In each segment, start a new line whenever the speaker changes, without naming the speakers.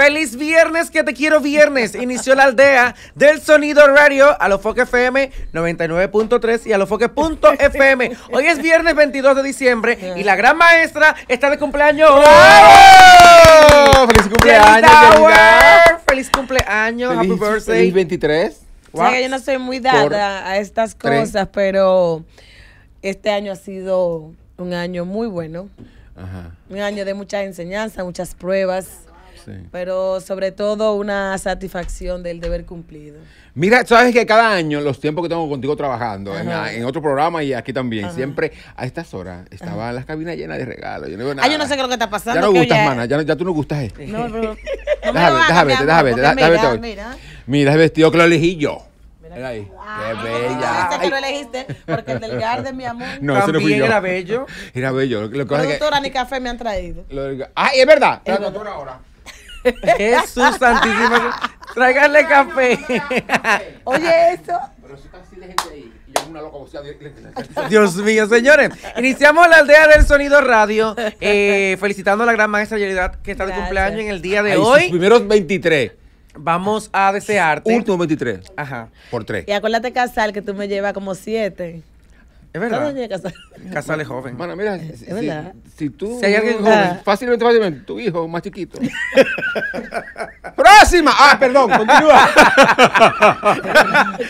Feliz viernes, que te quiero viernes. Inició la aldea del sonido radio a los Foque FM 99.3 y a los Foque.fm. Hoy es viernes 22 de diciembre y la gran maestra está de cumpleaños. cumpleaños! ¡Feliz cumpleaños!
Feliz, cumpleaños happy birthday! ¿Feliz
23? yo no
soy muy dada a estas cosas, pero este año ha sido un año muy bueno. Un año de mucha enseñanza, muchas pruebas. Pero sobre todo una satisfacción del deber cumplido.
Mira, sabes que cada año, los tiempos que tengo contigo trabajando, en, otro programa y aquí también, siempre a estas horas estaba las cabinas llenas de regalos. yo no
sé qué es lo que está pasando. Ya no gustas, mana,
ya, ya, tú no gustas esto.
No, no, Déjame déjame déjame
Mira, el vestido que lo elegí yo. Mira ahí. Ah,
¡Qué bella! No, porque el mi era
bello. Era bello.
ni café me han traído.
es verdad!
Jesús Santísimo. Tráiganle café. Oye, eso. Dios mío, señores. Iniciamos la aldea del sonido radio. Eh, felicitando a la gran maestra que está de cumpleaños en el día de hoy. primeros 23. Vamos a desearte. Último 23. Ajá. Por tres.
Y acuérdate, Casal, que tú me llevas como siete. Es verdad. Casales
Casale joven.
Bueno, mira, si,
es verdad.
Si, tú. Si hay alguien joven, ah. fácilmente va a tu hijo más chiquito. ¡Próxima! Ah, perdón, continúa.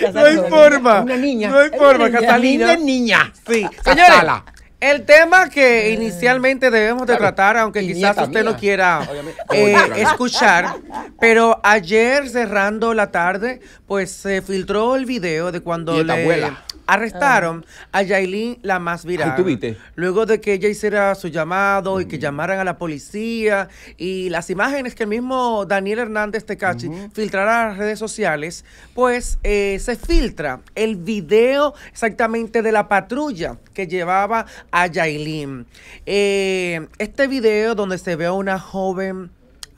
no hay forma. Una niña. No hay forma, Catalina. Una niña. Sí, señores. El tema que eh. inicialmente debemos de tratar, aunque quizás usted no quiera eh, escuchar, pero ayer cerrando la tarde, pues se filtró el video de cuando le abuela. arrestaron ah. a Yailin, la más viral. luego de que ella hiciera su llamado y que llamaran a la policía y las imágenes que el mismo Daniel Hernández Tecachi filtrara a las redes sociales, pues eh, se filtra el video exactamente de la patrulla que llevaba a Yailin. Eh, este video donde se ve a una joven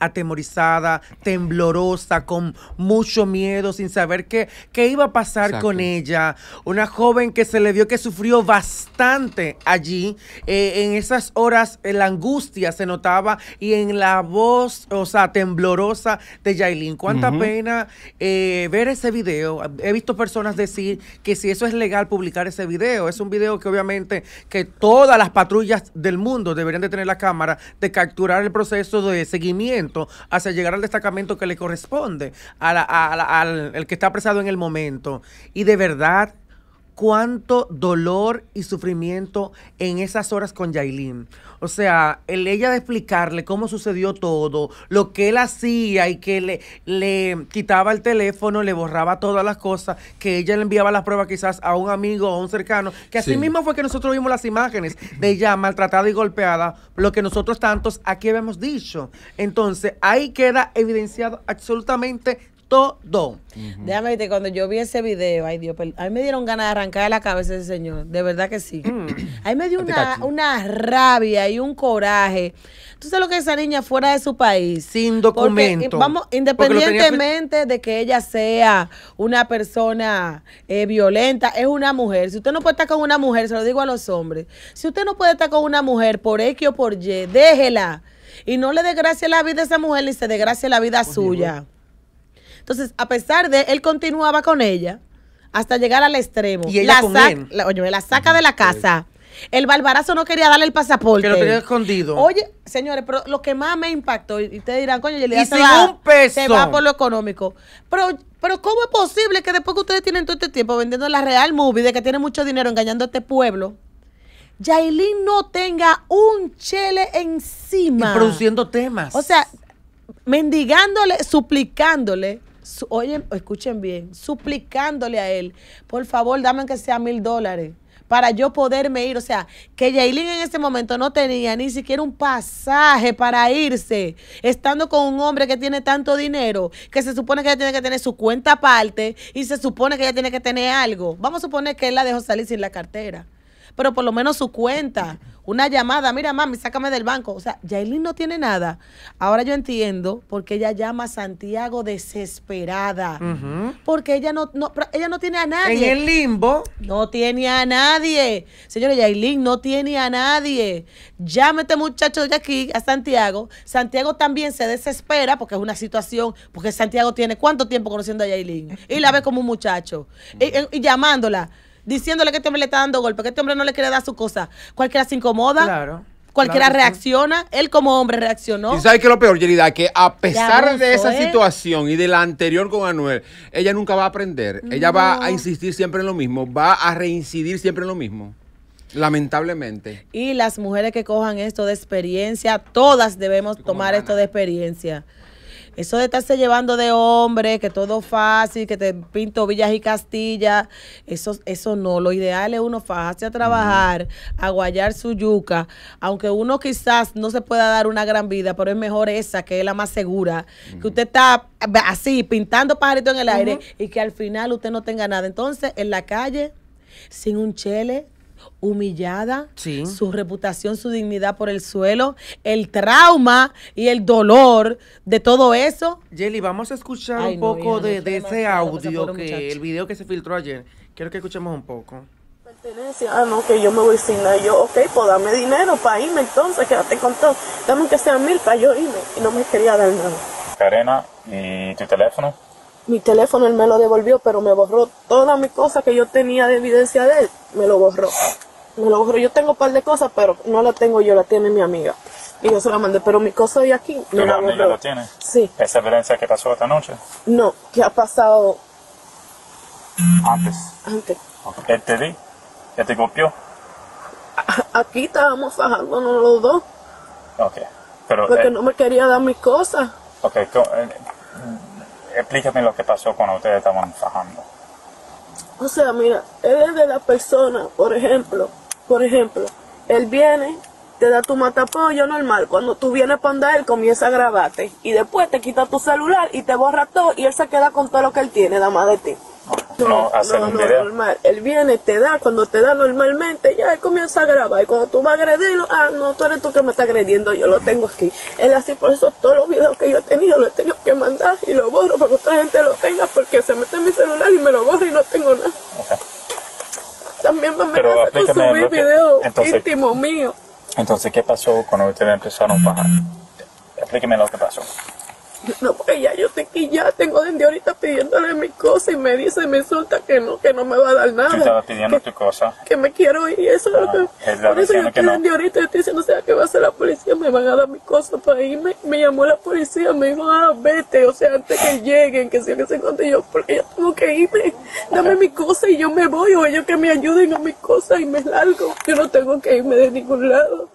atemorizada, temblorosa, con mucho miedo, sin saber qué, qué iba a pasar con ella. Una joven que se le vio que sufrió bastante allí. Eh, en esas horas eh, la angustia se notaba y en la voz, o sea, temblorosa de Yailin. Cuánta pena eh, ver ese video. He visto personas decir que si eso es legal publicar ese video, es un video que obviamente que todas las patrullas del mundo deberían de tener la cámara de capturar el proceso de seguimiento hasta llegar al destacamento que le corresponde a al el que está apresado en el momento. Y de verdad cuánto dolor y sufrimiento en esas horas con Yailin. O sea, el ella de explicarle cómo sucedió todo, lo que él hacía y que le, le quitaba el teléfono, le borraba todas las cosas, que ella le enviaba las pruebas quizás a un amigo o a un cercano, que así mismo fue que nosotros vimos las imágenes de ella maltratada y golpeada, lo que nosotros tantos aquí habíamos dicho. Entonces, ahí
queda evidenciado absolutamente Déjame cuando yo vi ese video, ay Dios, a me dieron ganas de arrancar la cabeza ese señor, de verdad que sí. Ahí me dio una, rabia y un coraje. Tú sabes lo que esa niña fuera de su país. Sin documento. vamos, independientemente de que ella sea una persona eh, violenta, es una mujer. Si usted no puede estar con una mujer, se lo digo a los hombres, si usted no puede estar con una mujer por X o por Y, déjela. Y no le desgracie la vida a esa mujer ni se desgracie la vida suya. Entonces, a pesar de él continuaba con ella hasta llegar al extremo. Y ella la, con él? oye, la saca de la casa. El barbarazo no quería darle el pasaporte. Que lo tenía escondido. Oye, señores, pero lo que más me impactó, y ustedes dirán, coño, y se sin va, Se va por lo económico. Pero, pero, ¿cómo es posible que después que ustedes tienen todo este tiempo vendiendo la Real Movie, de que tiene mucho dinero engañando a este pueblo, Yailin no tenga un chele encima? Y produciendo temas. O sea, mendigándole, suplicándole Oye, oyen, escuchen bien, suplicándole a él, por favor, dame que sea mil dólares para yo poderme ir. O sea, que Yailin en ese momento no tenía ni siquiera un pasaje para irse, estando con un hombre que tiene tanto dinero, que se supone que ella tiene que tener su cuenta aparte y se supone que ella tiene que tener algo. Vamos a suponer que él la dejó salir sin la cartera pero por lo menos su cuenta, una llamada, mira mami, sácame del banco. O sea, Yailin no tiene nada. Ahora yo entiendo por qué ella llama a Santiago desesperada. Porque ella no, ella no tiene a nadie. En el limbo. No tiene a nadie. Señores, Yailin no tiene a nadie. Llame este muchacho de aquí a Santiago. Santiago también se desespera porque es una situación, porque Santiago tiene cuánto tiempo conociendo a Yailin y la ve como un muchacho y llamándola diciéndole que este hombre le está dando golpe, que este hombre no le quiere dar su cosa. Cualquiera se incomoda. Cualquiera reacciona, él como hombre reaccionó. ¿Y sabes
qué es lo peor, Yerida? Que a pesar de esa situación y de la anterior con Anuel, ella nunca va a aprender. Ella va a insistir siempre en lo mismo, va a reincidir siempre en lo mismo. Lamentablemente.
Y las mujeres que cojan esto de experiencia, todas debemos tomar esto de experiencia. Eso de estarse llevando de hombre, que todo fácil, que te pinto villas y castillas, eso, eso no. Lo ideal es uno fácil a trabajar, a guayar su yuca, aunque uno quizás no se pueda dar una gran vida, pero es mejor esa, que es la más segura, que usted está así, pintando pajaritos en el aire y que al final usted no tenga nada. Entonces, en la calle, sin un chele, humillada, su reputación, su dignidad por el suelo, el trauma y el dolor de todo eso.
Jelly, vamos a escuchar un poco de, ese audio, que, el video que se filtró ayer. Quiero que escuchemos un poco.
ah, no, que yo me voy sin nada. Yo, ok, pues
dame dinero para irme entonces, quédate con todo. Dame que sean mil para yo irme. Y no me quería dar nada. Karena, ¿y tu teléfono? mi teléfono él me lo devolvió, pero me borró todas mis cosas que yo tenía de evidencia de él, me lo borró. Yo tengo un par de cosas, pero no la tengo yo, la tiene mi amiga. Y yo se la mandé, pero mi cosa de aquí no la amiga la tiene? Sí. ¿Esa violencia que pasó esta noche? No, que ha pasado... Antes. Antes. te di? ¿Ya te copió? Aquí estábamos fajándonos los dos. Ok. Pero, Porque eh, no me quería dar mi cosa Ok, eh, mm, explícame lo que pasó cuando ustedes estaban fajando. O sea, mira, él es de la persona, por ejemplo, por ejemplo, él viene, te da tu matapollo normal. Cuando tú vienes para andar, él comienza a grabarte. Y después te quita tu celular y te borra todo y él se queda con todo lo que él tiene, nada más de ti.
No, no, no, normal.
Él viene, te da, cuando te da normalmente, ya él comienza a grabar. Y cuando tú vas a agredirlo, ah, no, tú eres tú que me estás agrediendo, yo lo tengo aquí. Él así, por eso todos los videos que yo he tenido los he tenido que mandar y lo borro para que otra gente lo tenga porque se mete en mi celular y me lo borra y no tengo nada. También me amenaza con subir video. Íntimo mío. Entonces, ¿qué pasó cuando ustedes empezaron a bajar? Explíqueme lo que pasó. No, porque ya yo sé que ya tengo desde ahorita pidiéndole mi cosa y me dice, me insulta que no, que no me va a dar nada. Tú pidiendo que, tu cosa. Que me quiero ir, eso ah, es lo que. por eso yo estoy desde ahorita, estoy diciendo, o sea, que va a ser la policía, me van a dar mi cosas para irme. Me llamó la policía, me dijo, ah, vete, o sea, antes que lleguen, que sea que se yo, porque yo tengo que irme. Dame mi
cosa y yo me voy, o ellos que me ayuden a mi cosa y me largo. Yo no tengo que irme de ningún lado.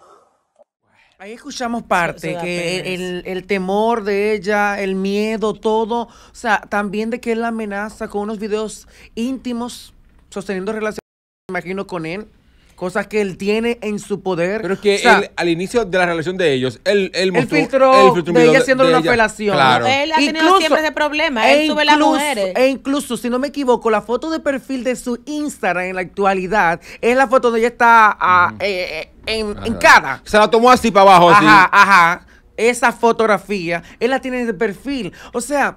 Ahí escuchamos parte, que el, el, temor de ella, el miedo, todo, o sea, también de que él la amenaza con unos videos íntimos, sosteniendo relaciones, me imagino, con él cosas que él tiene en su poder. Pero es que
al inicio de la relación de ellos, él, mostró... El filtró, de ella haciendo una apelación. Claro. Él
ha tenido siempre ese problema, él e sube las mujeres.
E incluso, si no me equivoco, la foto de perfil de su Instagram en la actualidad es la foto donde ella está a, ah, eh, eh, en, en, cara. Se la tomó así para abajo. Ajá, ajá. Esa fotografía, él la tiene de perfil. O sea,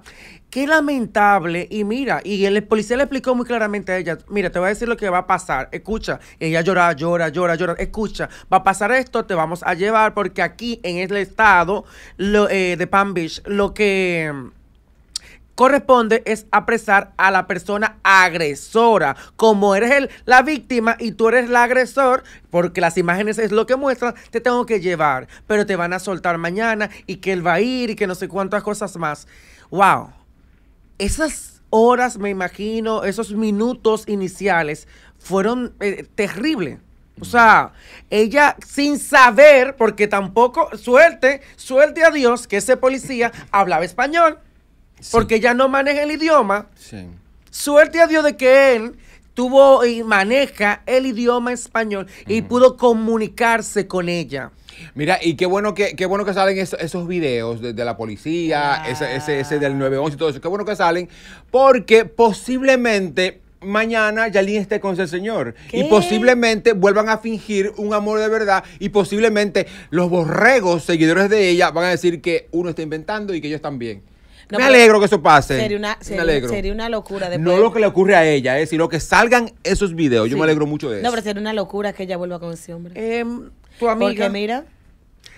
Qué lamentable. Y mira, y el policía le explicó muy claramente a ella, mira, te voy a decir lo que va a pasar. Escucha, ella llora, llora, llora, llora. Escucha, va a pasar esto, te vamos a llevar porque aquí en el estado eh, de Palm Beach, lo que mm, corresponde es apresar a la persona agresora. Como eres el, la víctima y tú eres la agresor, porque las imágenes es lo que muestran, te tengo que llevar, pero te van a soltar mañana y que él va a ir y que no sé cuántas cosas más. ¡Wow! esas horas, me imagino, esos minutos iniciales fueron eh, terribles. O sea, ella sin saber, porque tampoco, suerte, suerte a Dios que ese policía hablaba español, porque ya no maneja el idioma. Sí. Suerte a Dios de que él tuvo y maneja el idioma español y pudo comunicarse con ella.
Mira, y qué bueno que, qué bueno que salen esos, videos de, la policía, ese, ese, ese, del 911 y todo eso. Qué bueno que salen, porque posiblemente mañana Yalín esté con ese señor. Y posiblemente vuelvan a fingir un amor de verdad. Y posiblemente los borregos, seguidores de ella, van a decir que uno está inventando y que ellos bien
me alegro que eso pase. Sería una, sería, una locura. No
lo que le ocurre a ella, eh, sino que salgan esos videos. Yo me alegro mucho de eso. No,
pero sería una locura que ella vuelva con ese hombre. Em, tu amiga. Porque mira.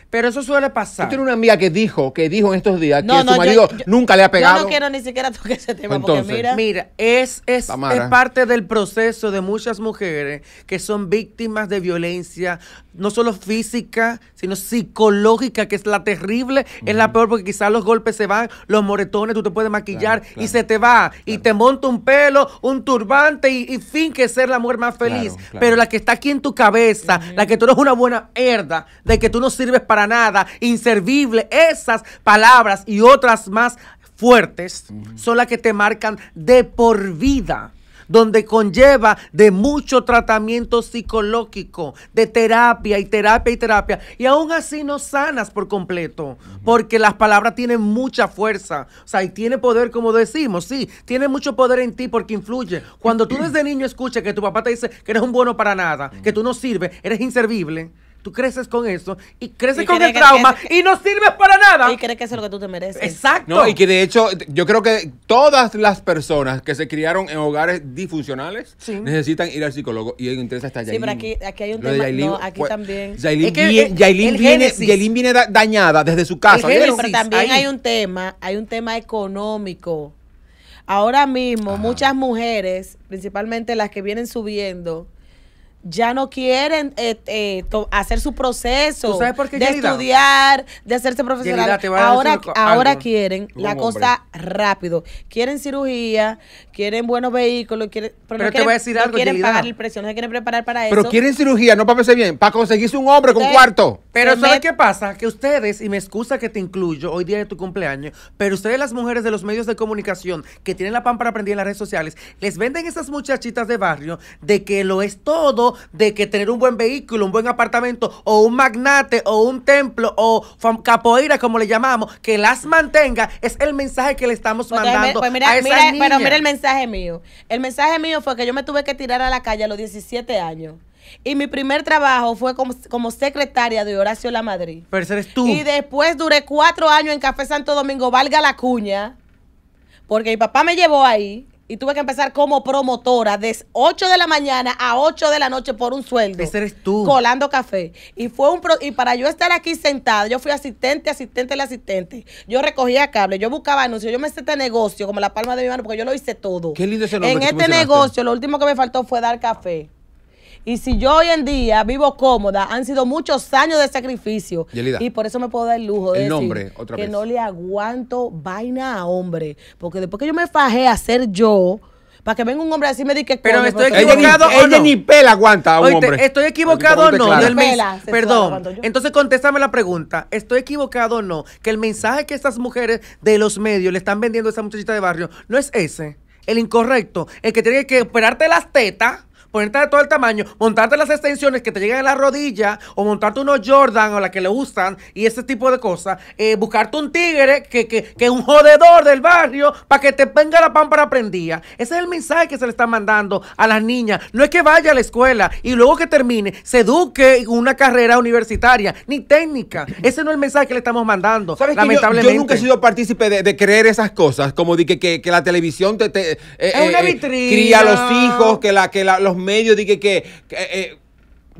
Pero eso suele pasar. Tú tienes
una amiga que dijo, que dijo en estos días que su
marido nunca le ha pegado. Yo no quiero ni siquiera tocar ese tema porque mira. Mira, es, es, es, parte
del proceso de muchas mujeres que son víctimas de violencia no solo física, sino psicológica, que es la terrible, es la peor porque quizás los golpes se van, los moretones, tú te puedes maquillar y se te va, y te monta un pelo, un turbante y, fin que ser la mujer más feliz. Pero la que está aquí en tu cabeza, la que tú eres una buena herda, de que tú no sirves para nada, inservible, esas palabras y otras más fuertes son las que te marcan de por vida donde conlleva de mucho tratamiento psicológico, de terapia y terapia y terapia, y aún así no sanas por completo, porque las palabras tienen mucha fuerza, o sea, y tiene poder, como decimos, sí, tiene mucho poder en ti porque influye. Cuando tú desde niño escuchas que tu papá te dice que eres un bueno para nada, que tú no sirves, eres inservible, tú creces con eso y
creces con el trauma y no sirves para nada. Y crees que eso es lo que tú te mereces. Exacto. y
que de hecho, yo creo que todas las personas que se criaron en hogares disfuncionales necesitan ir al psicólogo y interesa hasta Yailin. Sí, pero aquí,
aquí hay un tema. no, aquí pues, también. que, viene,
viene, dañada desde su casa. pero también
hay un tema, hay un tema económico. Ahora mismo, muchas mujeres, principalmente las que vienen subiendo, ya no quieren eh, eh, hacer su proceso de estudiar, de hacerse profesional. Ahora, ahora quieren la cosa rápido. Quieren cirugía, quieren buenos vehículos, quieren, pero, quieren, pagar el precio, no se quieren preparar para eso. Pero quieren
cirugía, no para verse bien, para conseguirse un hombre con cuarto. Pero ¿sabes
qué pasa? Que ustedes, y me excusa que te incluyo, hoy día de tu cumpleaños, pero ustedes las mujeres de los medios de comunicación que tienen la pan para aprender en las redes sociales, les venden esas muchachitas de barrio de que lo es todo, de que tener un buen vehículo, un buen apartamento, o un magnate, o un templo, o capoeira, como le llamamos, que las mantenga,
es el mensaje que le estamos pues mandando pues a esas mira el mensaje mío? El mensaje mío fue que yo me tuve que tirar a la calle a los 17 años. Y mi primer trabajo fue como, secretaria de Horacio La Madrid.
Pero tú. Y
después duré cuatro años en Café Santo Domingo, valga la cuña, porque mi papá me llevó ahí y tuve que empezar como promotora de 8 de la mañana a 8 de la noche por un sueldo. Ese eres tú. Colando café. Y fue un y para yo estar aquí sentada, yo fui asistente, asistente, el asistente. Yo recogía cable, yo buscaba anuncios, yo me hice este negocio como la palma de mi mano porque yo lo hice todo.
Qué lindo ese En este negocio
lo último que me faltó fue dar café. Y si yo hoy en día vivo cómoda, han sido muchos años de sacrificio. y por eso me puedo dar el lujo de decir que no le aguanto vaina a hombre. Porque después que yo me fajé a ser yo, para que venga un hombre así me diga que Pero estoy equivocado o no? ni
pela aguanta a un hombre. Estoy
equivocado o no
Perdón.
Entonces contéstame la pregunta. ¿Estoy equivocado o no? Que el mensaje que estas mujeres de los medios le están vendiendo a esa muchachita de barrio no es ese. El incorrecto. El que tiene que operarte las tetas ponerte de todo el tamaño, montarte las extensiones que te lleguen a la rodilla, o montarte unos Jordan o las que le gustan, y ese tipo de cosas, eh, buscarte un tigre que, que, que, un jodedor del barrio para que te venga la pámpara prendida. Ese es el mensaje que se le está mandando a las niñas. No es que vaya a la escuela y luego que termine, se eduque una carrera universitaria, ni técnica. Ese no es el mensaje que le estamos mandando. lamentablemente. yo, nunca he sido partícipe
de, creer esas cosas, como de que, la televisión te, eh, eh, cría a los hijos, que la que la, los medio de que, eh, eh,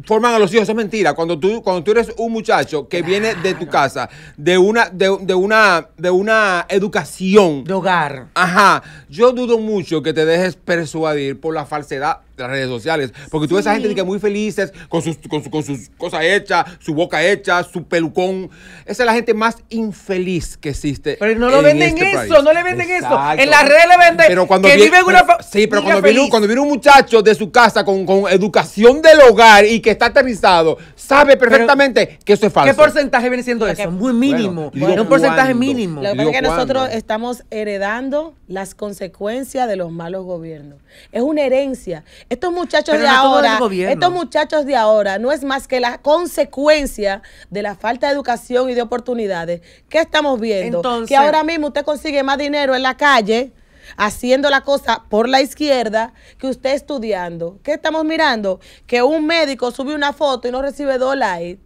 forman a los hijos, eso es mentira. Cuando tú, cuando tú eres un muchacho que viene de tu casa, de una, de, de, una, de una educación. De hogar. Ajá. Yo dudo mucho que te dejes persuadir por la falsedad las redes sociales. Porque tú ves a gente que muy felices, con sus, con, sus cosas hechas, su boca hecha, su pelucón. Esa es la gente más infeliz que existe. Pero no lo venden este eso, no le venden eso. En las redes le venden pero cuando que una Sí, pero cuando viene, cuando viene, un muchacho de su casa con, educación del hogar y que está aterrizado, sabe
perfectamente que eso es falso. ¿Qué porcentaje viene siendo eso? Muy mínimo. un porcentaje mínimo. Lo que que nosotros
estamos heredando las consecuencias de los malos gobiernos. Es una herencia. Estos muchachos de ahora, estos muchachos de ahora no es más que la consecuencia de la falta de educación y de oportunidades. ¿Qué estamos viendo? que ahora mismo usted consigue más dinero en la calle haciendo la cosa por la izquierda que usted estudiando. ¿Qué estamos mirando? Que un médico sube una foto y no recibe dos likes.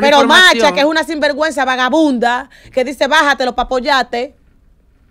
Pero Macha, que es una sinvergüenza vagabunda, que dice bájatelo para apoyarte,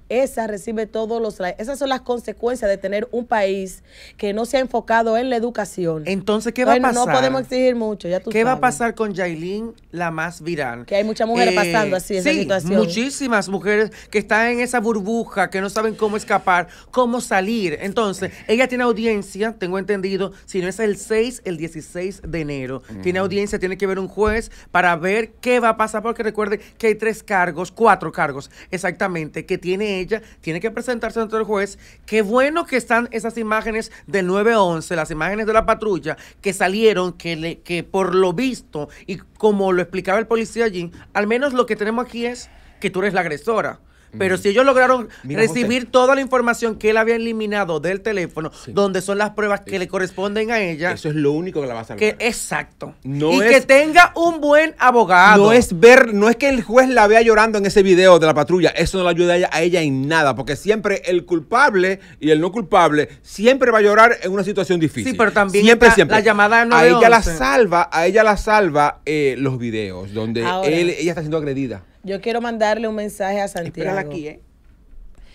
esa recibe todos los... Esas son las consecuencias de tener un país que no se ha enfocado en la educación. Entonces, ¿qué va a pasar? No podemos
exigir mucho, ya tú ¿Qué va a pasar con Yailin, la más viral? Que hay muchas mujeres eh, pasando así en esa situación. muchísimas mujeres que están en esa burbuja, que no saben cómo escapar, cómo salir. Entonces, ella tiene audiencia, tengo entendido, si no es el 6, el 16 de enero. Tiene mm. audiencia, tiene que ver un juez para ver qué va a pasar, porque recuerde que hay tres cargos, cuatro cargos exactamente, que tiene ella, tiene que presentarse ante el juez. Qué bueno que están esas imágenes del 911, las imágenes de la patrulla que salieron, que, le, que por lo visto y como lo explicaba el policía allí, al menos lo que tenemos aquí es que tú eres la agresora. Pero si ellos lograron recibir toda la información que él había eliminado del teléfono, donde son las pruebas que le corresponden a ella. Eso es lo único que la va a salvar. exacto. y que tenga un buen abogado. No es
ver, no es que el juez la vea llorando en ese video de la patrulla. Eso no la ayuda a ella, en nada. Porque siempre el culpable y el no culpable siempre va a llorar en una situación difícil. Sí, pero
también siempre, la, siempre. llamada no. A ella la
salva, a ella la salva eh, los videos donde él, ella está siendo agredida.
Yo quiero mandarle un mensaje a Santiago. aquí, ¿eh?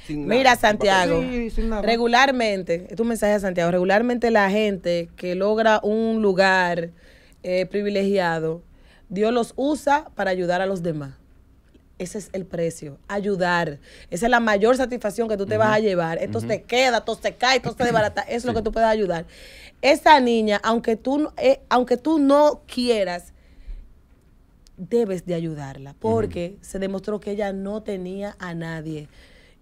Mira, Santiago, regularmente, es un mensaje a Santiago, regularmente la gente que logra un lugar eh, privilegiado, Dios los usa para ayudar a los demás. Ese es el precio, ayudar. Esa es la mayor satisfacción que tú te vas a llevar. Esto te queda, esto se cae, esto te desbarata. Eso es lo que tú puedes ayudar. Esa niña, aunque tú, eh, aunque tú no quieras, debes de ayudarla, porque se demostró que ella no tenía a nadie.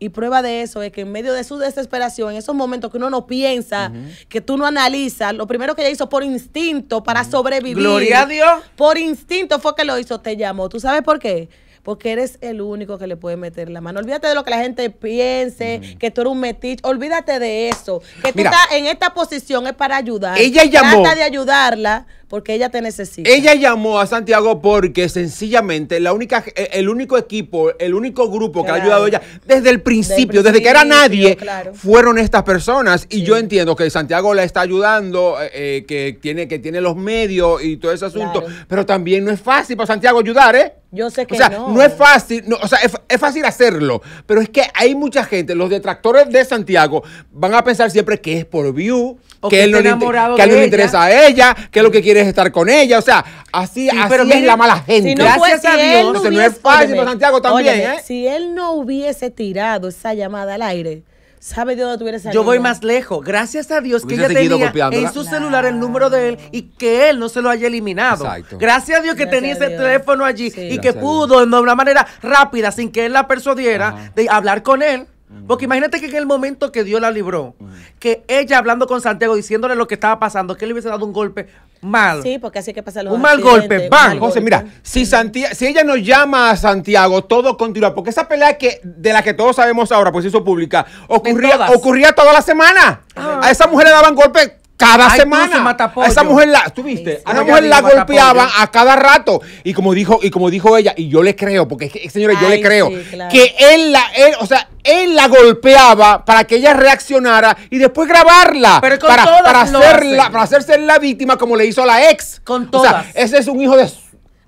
Y prueba de eso es que en medio de su desesperación, en esos momentos que uno no piensa, que tú no analizas, lo primero que ella hizo por instinto para sobrevivir. Gloria a Dios. Por instinto fue que lo hizo, te llamó. ¿Tú sabes por qué? Porque eres el único que le puede meter la mano. Olvídate de lo que la gente piense, que tú eres un metich Olvídate de eso. Que tú estás en esta posición es para ayudar. Ella llamó. Trata de ayudarla porque ella te necesita.
Ella llamó a Santiago porque sencillamente la única, eh, el único equipo, el único grupo que ha ayudado a ella desde el principio, desde, que era nadie, fueron estas personas. Y yo entiendo que Santiago la está ayudando, eh, eh, que, tiene, que tiene los medios y todo ese asunto, pero también no es fácil para Santiago ayudar, ¿eh? Yo sé que o sea, no. es fácil, o sea, es, fácil hacerlo, pero es que hay mucha gente, los detractores de Santiago van a pensar siempre que es por view, que, él no le, él le interesa a ella, que lo que quiere es estar con ella. O sea, así, así es la
mala gente. Gracias a Dios. No, es fácil para Santiago también. ¿eh? Si él no hubiese tirado esa llamada al aire, sabe de dónde tuviera salido. Yo voy más lejos. Gracias a Dios que ella tenía en su celular el número de él y que él no se lo haya eliminado. Gracias a Dios que tenía
ese teléfono allí y que pudo de una manera rápida, sin que él la persuadiera, de hablar con él. Porque imagínate que en el momento que Dios la libró, que ella hablando con Santiago, diciéndole lo que estaba pasando, que le hubiese dado un golpe mal.
Sí, porque así que pasa Un mal golpe, ¡bam! José,
mira, si, si ella no llama a Santiago, todo continúa. Porque esa pelea que, de la que todos sabemos ahora, pues hizo pública, ocurría, ocurría toda la semana. A esa mujer le daban golpes cada semana. esa mujer la, ¿tú a esa mujer la golpeaban a cada rato. Y como dijo, y como dijo ella, y yo le creo, porque señores, yo le creo, que él la, o sea, él la golpeaba para que ella reaccionara y después grabarla. Pero para, para, para hacerse la víctima como le hizo a la ex. Con todas. O sea, ese es un hijo de.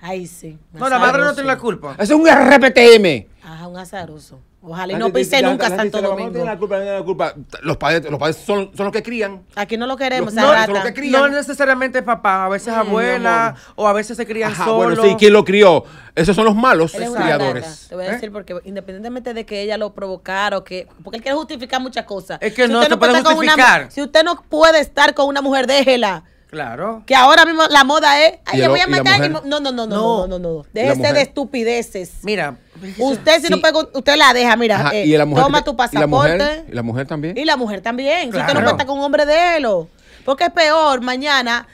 Ay, sí. No, la madre no tiene la culpa. Ese es un RPTM. Ajá, un azaroso. Ojalá y no pise nunca la, Santo Domingo. No tiene la
culpa, no tiene la culpa. Los padres, los padres son, son los que crían. Aquí no lo queremos, los, no, no necesariamente papá, a veces abuela, o a veces se crían Ajá, Bueno,
sí, ¿quién lo crió? Esos son los malos criadores.
Te voy a ¿eh? decir, porque independientemente de que ella lo provocara o que. Porque él quiere justificar muchas cosas. Es que si no, se no puede justificar. Una, si usted no puede estar con una mujer, déjela. Claro. Que ahora mismo la moda es. Ay, le voy a matar. No, no, no, no, no, no, no. no, no. Déjese de estupideces. Mira. Usted si no usted la deja, mira, eh, la mujer, toma tu pasaporte.
Y la, mujer, también.
Y la mujer también. Si usted no con un hombre de él. Porque es peor mañana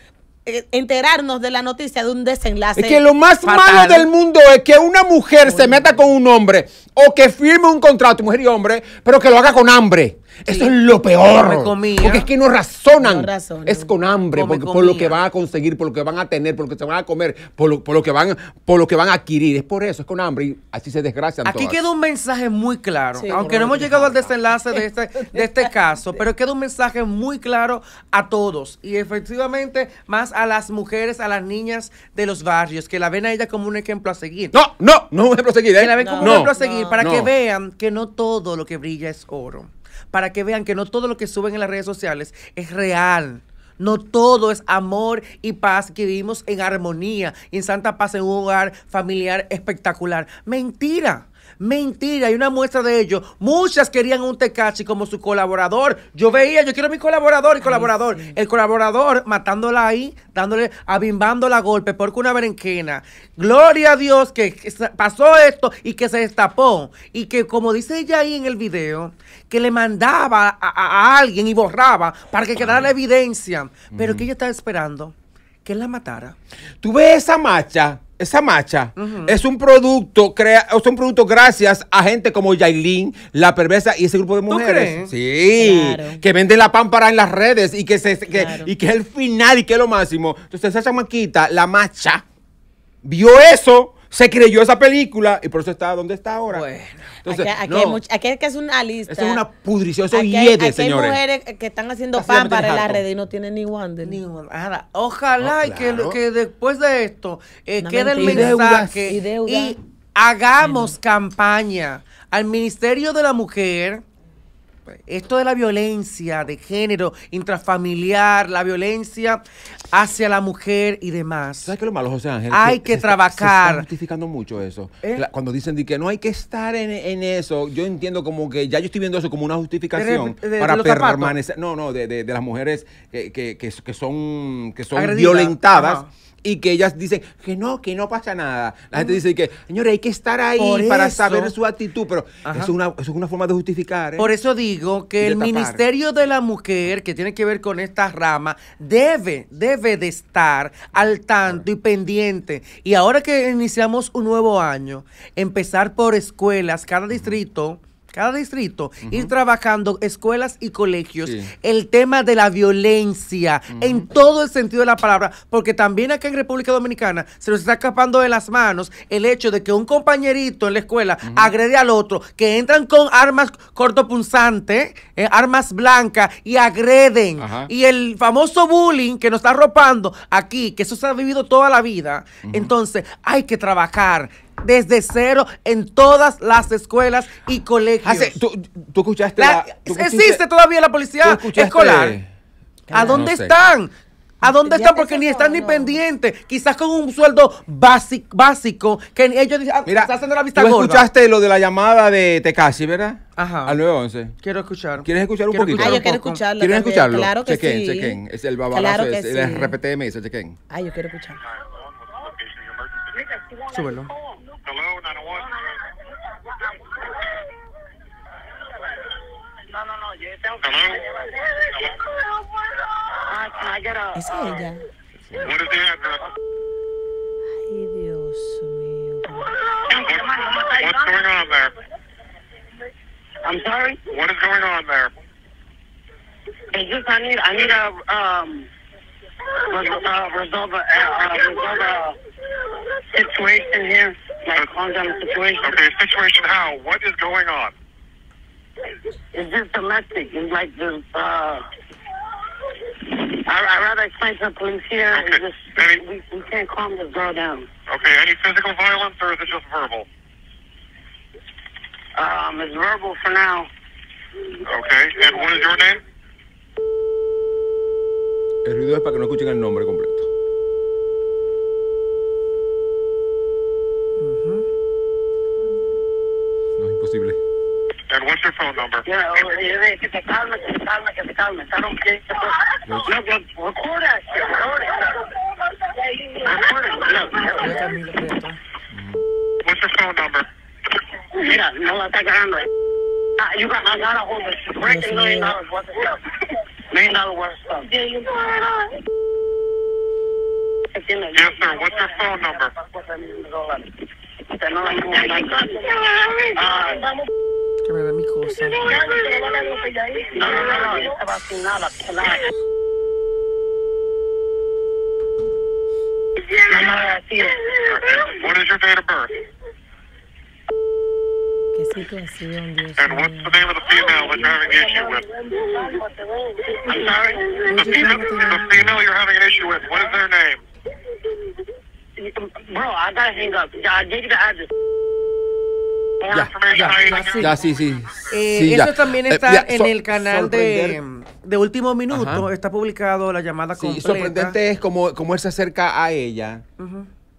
eh, enterarnos de la noticia de un desenlace. Es que lo más malo del
mundo es que una mujer se meta con un hombre o que firme un contrato, mujer y hombre, pero que lo haga con hambre. Eso es lo peor. porque es que no razonan. Es con hambre, por lo que van a conseguir, por lo que van a tener, por lo que se van a comer, por lo, que, van, por lo que van a adquirir. Es por eso, es con hambre y así se desgracia. Aquí queda
un mensaje muy
claro, aunque no hemos
llegado al desenlace este, de este, caso, pero queda un mensaje muy claro a todos y efectivamente más a las mujeres, a las niñas de los barrios, que la ven a ella como un ejemplo a seguir. No, no, no un ejemplo a seguir. ¿eh? Que la ven como un ejemplo a seguir para que vean que no todo lo que brilla es oro para que vean que no todo lo que suben en las redes sociales es real. No todo es amor y paz que vivimos en armonía en santa paz en un hogar familiar espectacular. Mentira. Mentira, hay una muestra de ello. Muchas querían un Tecachi como su colaborador. Yo veía, yo quiero mi colaborador y colaborador. El colaborador matándola ahí, dándole, abimbándola la golpe, porque una berenjena. Gloria a Dios que pasó esto y que se destapó. Y que, como dice ella ahí en el video, que le mandaba a, alguien y borraba para que quedara la evidencia. Pero que ella estaba esperando que él la matara.
¿Tú ves esa marcha? esa macha es un producto es producto gracias a gente como Yailin, la perversa y ese grupo de mujeres. Sí, que venden la pámpara en las redes y que se y que es el final y que es lo máximo. Entonces esa chamaquita, la macha vio eso se creyó esa película y por eso está donde está ahora. Bueno, aquí,
hay es que es una lista. es una
pudrición, eso aquí, señores. Hay mujeres
que están haciendo pan para la red y no tienen ni guantes Ni nada. Ojalá y que, después de esto eh, quede el mensaje
y, hagamos campaña al Ministerio de la Mujer esto de la violencia de género, intrafamiliar, la violencia hacia la mujer y demás. ¿Sabes qué es lo malo, José Ángel? Hay que,
trabajar. justificando mucho eso. ¿Eh? Cuando dicen que no hay que estar en, eso, yo entiendo como que ya yo estoy viendo eso como una justificación para permanecer. No, no, de, las mujeres eh, que, que, que son, que son violentadas y que ellas dicen que no, que no pasa nada. La gente dice que,
señores, hay que estar ahí para saber su
actitud, pero eso es, una, forma de justificar. ¿eh? Por eso
digo que el Ministerio de la Mujer, que tiene que ver con esta rama, debe, debe de estar al tanto y pendiente. Y ahora que iniciamos un nuevo año, empezar por escuelas, cada distrito cada distrito, ir trabajando escuelas y colegios, el tema de la violencia en todo el sentido de la palabra, porque también aquí en República Dominicana se nos está escapando de las manos el hecho de que un compañerito en la escuela agrede al otro, que entran con armas cortopunzantes, eh, armas blancas y agreden. Y el famoso bullying que nos está arropando aquí, que eso se ha vivido toda la vida. Entonces, hay que trabajar desde cero en todas las escuelas y colegios. ¿tú, escuchaste la, ¿Existe todavía la policía escolar? ¿A dónde están? ¿A dónde están? Porque ni están ni pendientes. Quizás con un sueldo básico, básico que ellos ah, Mira, haciendo la vista escuchaste
lo de la llamada de Tecasi, ¿verdad? Ajá. Al 911. Quiero escuchar. ¿Quieres escuchar un poquito? Ah, yo quiero escucharlo. ¿Quieres escucharlo? Claro que chequen, sí. Chequen, Es el babalazo, es, el RPTM, chequen.
Ay, yo quiero escucharlo.
Súbelo. Hello, 901? No, no, no, yo tengo que... Hello? Hello? can I get a... Es um, What is the address? Ay, Dios what's going on there? I'm sorry? What is going on there? It's just I need, I need a, um... Res uh, resolve a, uh, uh resolve a situation here. Like, calm down the situation. Okay, situation how? What is going on? It's just domestic. It's like this, uh... I, would rather explain to the police here. Okay. Just, any, we, we can't calm this girl down. Okay, any physical violence or is it just verbal? Um, it's verbal for now. Okay, and what is your name?
El ruido es para que no escuchen el nombre completo.
phone number. Yeah, que se calme, que se calme, que se What's your phone number? Yeah, no la está agarrando. Ah, you got, a hold of She's breaking million dollars worth of stuff. Million dollar worth of stuff. Yeah, Yes, sir. What's your phone number? Uh, to remember me call something. What is your date of birth? And what's the name of the female that you're having an issue with? I'm sorry? The female, the female you're having an issue with, what is their name? Bro, I gotta hang up. I gave you the address. Ya, eso también está en el canal de,
Último Minuto. Está publicado la llamada sí, sorprendente
es como, como él se acerca a ella.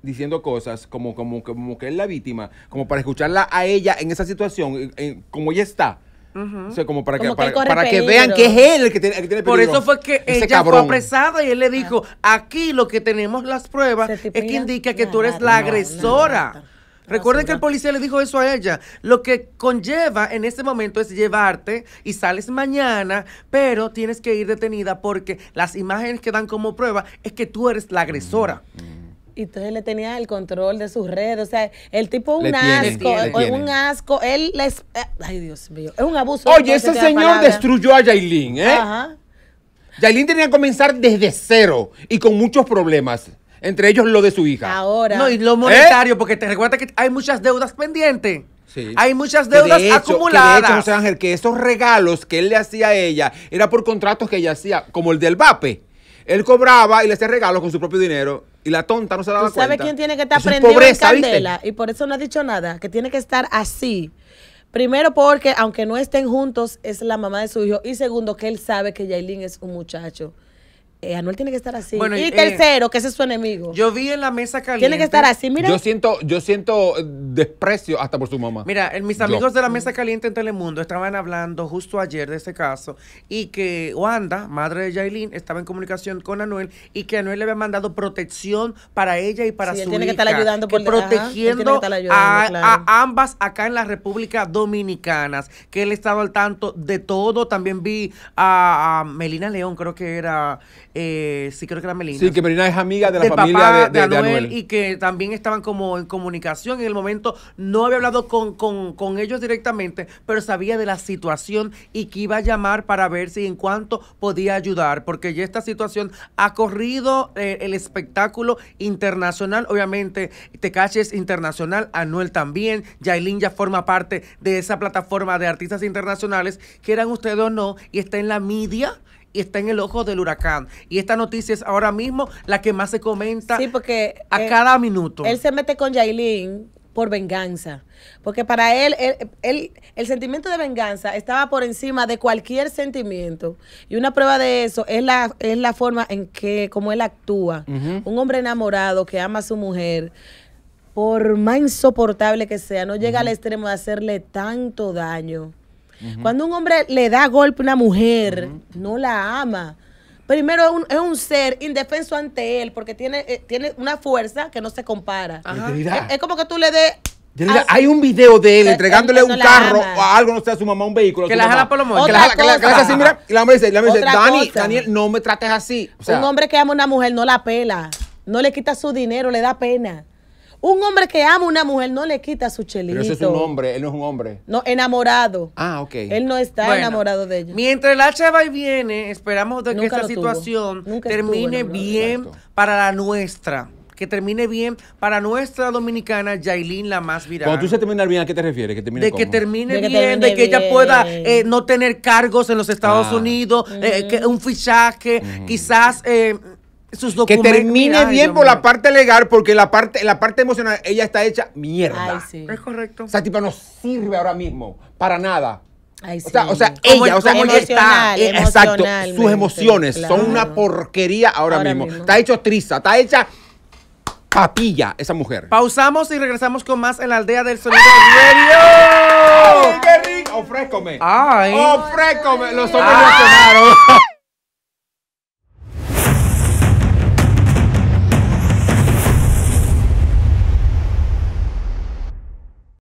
Diciendo cosas como, como, que es la víctima, como para escucharla a ella en esa situación, como ella está. O sea, como para que, para, que, vean que es él el que tiene, el Por eso fue que ella fue
apresada y él le dijo, aquí lo que tenemos las pruebas es que indica que tú eres la agresora. Recuerden que el policía le dijo eso a ella. Lo que conlleva en ese momento es llevarte y sales mañana, pero tienes que ir detenida porque las imágenes que dan como prueba es que tú eres la agresora. Mm, mm.
y entonces le tenía el control de sus redes. O sea, el tipo un asco, un asco. Él les. Eh, ay, Dios mío. Es un abuso. Oye, ese señor destruyó
a Jailin, ¿eh? Ajá. tenía que comenzar desde cero y con muchos problemas entre ellos lo de su hija.
Ahora. No, y lo ¿Eh?
monetario, porque te recuerda que hay muchas deudas pendientes.
Sí. Hay muchas deudas acumuladas. Que de José
Ángel, que esos regalos que él le hacía a ella era por contratos que ella hacía, como el del VAPE. Él cobraba y le hacía regalos con su propio dinero y la tonta no se daba ¿Tú cuenta. ¿Sabes quién tiene que estar prendido en candela?
Y por eso no ha dicho nada, que tiene que estar así. Primero porque aunque no estén juntos es la mamá de su hijo y segundo que él sabe que Yailin es un muchacho eh, Anuel tiene que estar así. y eh, tercero,
que ese es su enemigo. Yo vi en la mesa caliente. Tiene que estar así, mira. Yo
siento, yo siento eh, desprecio hasta por su mamá.
Mira, mis amigos de la mesa caliente en Telemundo estaban hablando justo ayer de ese caso y que Wanda, madre de Jailin, estaba en comunicación con Anuel y que Anuel le había mandado protección para ella y para su tiene Que estar ayudando por protegiendo a, ambas acá en la República Dominicana. Que él estaba al tanto de todo. También vi a Melina León, creo que era eh, sí creo que era Melina. Sí, que Melina
es amiga de la familia de, Anuel, Y
que también estaban como en comunicación. En el momento no había hablado con, ellos directamente, pero sabía de la situación y que iba a llamar para ver si en cuanto podía ayudar, porque ya esta situación ha corrido eh, el espectáculo internacional. Obviamente, Tecache es internacional, Anuel también, Yailin ya forma parte de esa plataforma de artistas internacionales, quieran ustedes o no, y está en la media y está en el ojo del huracán.
Y esta noticia es ahora mismo la que más se comenta sí, porque a eh, cada minuto. Él se mete con Yailin por venganza, porque para él, el sentimiento de venganza estaba por encima de cualquier sentimiento. Y una prueba de eso es la, la forma en que, como él actúa, un hombre enamorado que ama a su mujer por más insoportable que sea, no llega al extremo de hacerle tanto daño cuando un hombre le da golpe a una mujer, no la ama. Primero es un, ser indefenso ante él porque tiene, tiene una fuerza que no se compara. Es, como que tú le des
hay un video de él entregándole un carro o algo, no sé, a su mamá, un vehículo. Que la jala por los Que la jala así, mira. Y la hombre dice, Dani, Daniel,
no me trates así. un hombre que ama a una mujer no la pela, no le quita su dinero, le da pena. Un hombre que ama a una mujer no le quita su chelito. Pero ese es un
hombre, él no es un hombre.
No, enamorado. Ah, ok. Él no está enamorado de ella. Mientras
la y viene, esperamos de que esta situación termine bien para la nuestra que termine bien para nuestra dominicana Yailin, la más viral. Cuando tú dices
terminar bien, ¿a qué te refieres? ¿Que termine de que
termine bien, de que ella pueda eh, no tener cargos en los Estados ah. Unidos, eh, que un fichaje, quizás... Eh, que termine bien por la parte legal, porque la parte, la parte emocional,
ella está hecha mierda. sí. Es correcto. O sea, tipo, no sirve ahora mismo, para nada.
Ay, sí. o sea, ella, o sea, ella está, eh, exacto, sus emociones son una
porquería ahora,
mismo.
Está
hecha triza, está hecha
papilla esa mujer.
Pausamos y regresamos con más en la aldea del sonido ¡Ah! ¡Ay, qué rico! Los hombres